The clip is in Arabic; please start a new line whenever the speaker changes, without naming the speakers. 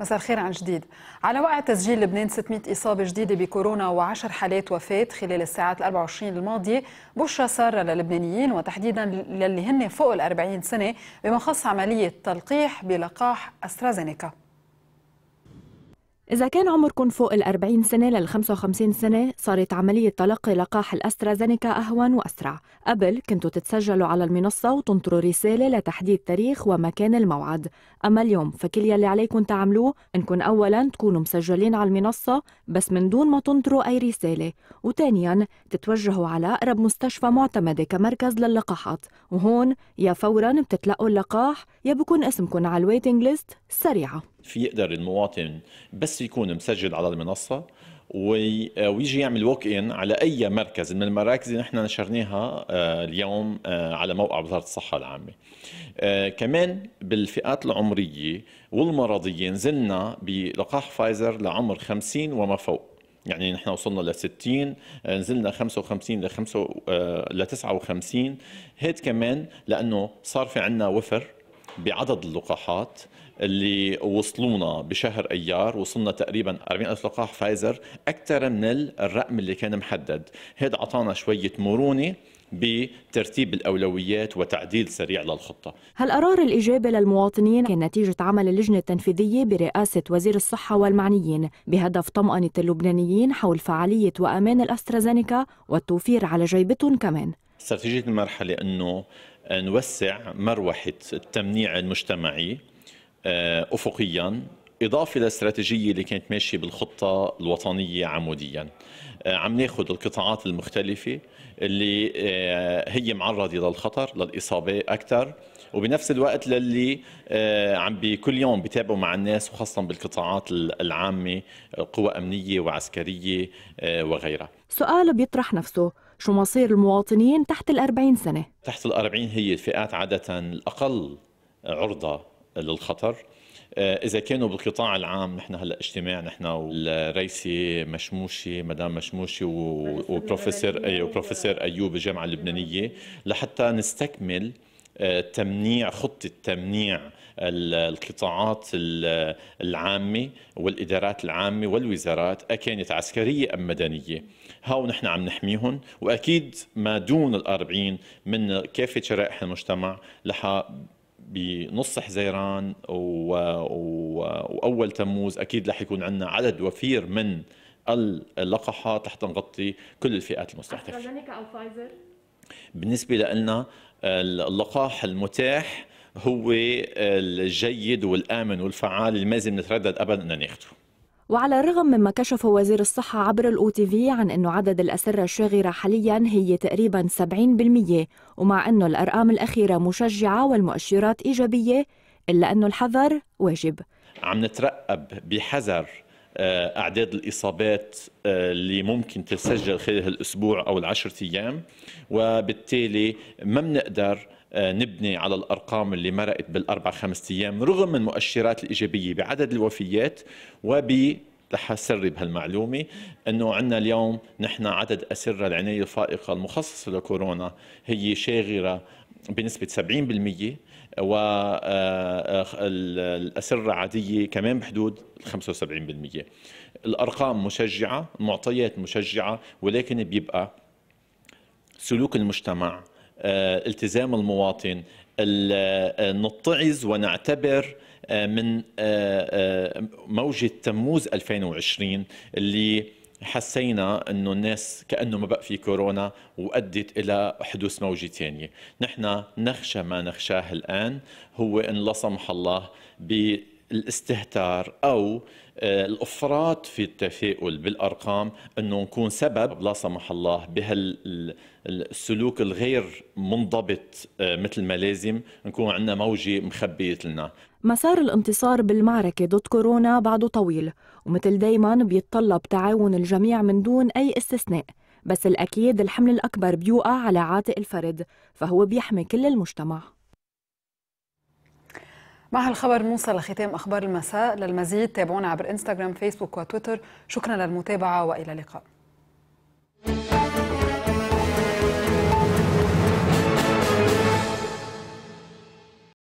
مساء الخير عن جديد على وقع تسجيل لبنان 600 إصابة جديدة بكورونا و10 حالات وفاة خلال الساعات 24 الماضية بشرى سارة للبنانيين وتحديدا للي هن فوق الأربعين سنة بما خص عملية تلقيح بلقاح أسترازينيكا إذا كان عمركم فوق ال 40 سنة لل 55 سنة صارت عملية تلقي لقاح الأسترازينيكا أهون وأسرع، قبل كنتوا تتسجلوا على المنصة وتنطروا رسالة لتحديد تاريخ ومكان الموعد، أما اليوم فكل يلي عليكم تعملوه إنكم أولاً تكونوا مسجلين على المنصة بس من دون ما تنطروا أي رسالة، وثانياً تتوجهوا على أقرب مستشفى معتمدة كمركز للقاحات، وهون يا فوراً بتتلقوا اللقاح يا بكون اسمكم على الويتنج ليست سريعة.
في يقدر المواطن بس يكون مسجل على المنصه آه، ويجي يعمل ووك ان على اي مركز من المراكز اللي نحن نشرناها آه، اليوم آه، على موقع وزاره الصحه العامه. كمان بالفئات العمريه والمرضيه نزلنا بلقاح فايزر لعمر 50 وما فوق. يعني نحن وصلنا ل 60 نزلنا 55 ل 5 ل 59 هيك كمان لانه صار في عندنا وفر بعدد اللقاحات اللي وصلونا بشهر ايار وصلنا تقريبا 40000 لقاح فايزر اكثر من الرقم اللي كان محدد هذا اعطانا شويه مرونه بترتيب الأولويات وتعديل سريع للخطة
هالقرار الايجابي للمواطنين كان نتيجة عمل اللجنة التنفيذية برئاسة وزير الصحة والمعنيين بهدف طمأنة اللبنانيين حول فعالية وأمان الأسترازينيكا والتوفير على جيبتهم كمان
استراتيجيه المرحله انه آه، نوسع مروحه التمنيع المجتمعي آه، افقيا إضافة للاستراتيجية اللي كانت ماشية بالخطة الوطنية عموديا آه، عم ناخذ القطاعات المختلفة اللي هي معرضة للخطر للإصابة أكثر وبنفس الوقت للي آه، عم بكل يوم بيتابعوا مع الناس وخاصه بالقطاعات العامه قوى امنيه وعسكريه آه، وغيرها
سؤال بيطرح نفسه شو مصير المواطنين تحت الأربعين سنة؟
تحت الأربعين هي الفئات عادة الأقل عرضة للخطر آه، إذا كانوا بالقطاع العام نحن هلا اجتماع نحن والرئيسي مشموشي مدام مشموشي وبروفيسور وبروفيسور أيوب الجامعة اللبنانية لحتى نستكمل تمنيع خطه تمنيع القطاعات العامه والادارات العامه والوزارات اكانت عسكريه ام مدنيه هاو نحن عم نحميهم واكيد ما دون ال40 من كافه شرائح المجتمع لحا بنص حزيران و... و... واول تموز اكيد رح يكون عندنا عدد وفير من اللقاحات لحتى نغطي كل الفئات المستهدفه. بالنسبه لنا آه، اللقاح المتاح هو آه، الجيد والامن والفعال اللي ما لازم نتردد ابدا ان ناخذه
وعلى الرغم مما كشفه وزير الصحة عبر الأو تي في عن أنه عدد الأسرة الشاغرة حاليا هي تقريبا 70% ومع أنه الأرقام الأخيرة مشجعة والمؤشرات إيجابية إلا أنه الحذر
واجب عم نترقب بحذر آه، اعداد الاصابات آه، اللي ممكن تسجل خلال الاسبوع او العشرة ايام وبالتالي ما بنقدر آه، نبني على الارقام اللي مرقت بالاربع خمس ايام رغم من مؤشرات الايجابيه بعدد الوفيات وب رح اسرب هالمعلومه انه عندنا اليوم نحن عدد اسره العنايه الفائقه المخصصه لكورونا هي شاغره بنسبة 70% والأسرة عادية كمان بحدود 75% الأرقام مشجعة معطيات مشجعة ولكن بيبقى سلوك المجتمع آه، التزام المواطن آه، نتعظ ونعتبر آه، من موجة تموز 2020 اللي حسينا انه الناس كانه ما بقى في كورونا وادت الى حدوث موجه ثانيه، نحن نخشى ما نخشاه الان هو ان لا سمح الله بالاستهتار او آه، الافراط في التفاؤل بالارقام انه نكون سبب لا سمح الله بهالسلوك الغير منضبط آه، مثل ما لازم نكون عندنا موجه مخبيه لنا
مسار الانتصار بالمعركة ضد كورونا بعده طويل ومثل دايما بيتطلب تعاون الجميع من دون أي استثناء بس الأكيد الحمل الأكبر بيوقع على عاتق الفرد فهو بيحمي كل المجتمع مع هالخبر نوصل لختام أخبار المساء للمزيد تابعونا عبر إنستغرام فيسبوك وتويتر شكرا للمتابعة وإلى اللقاء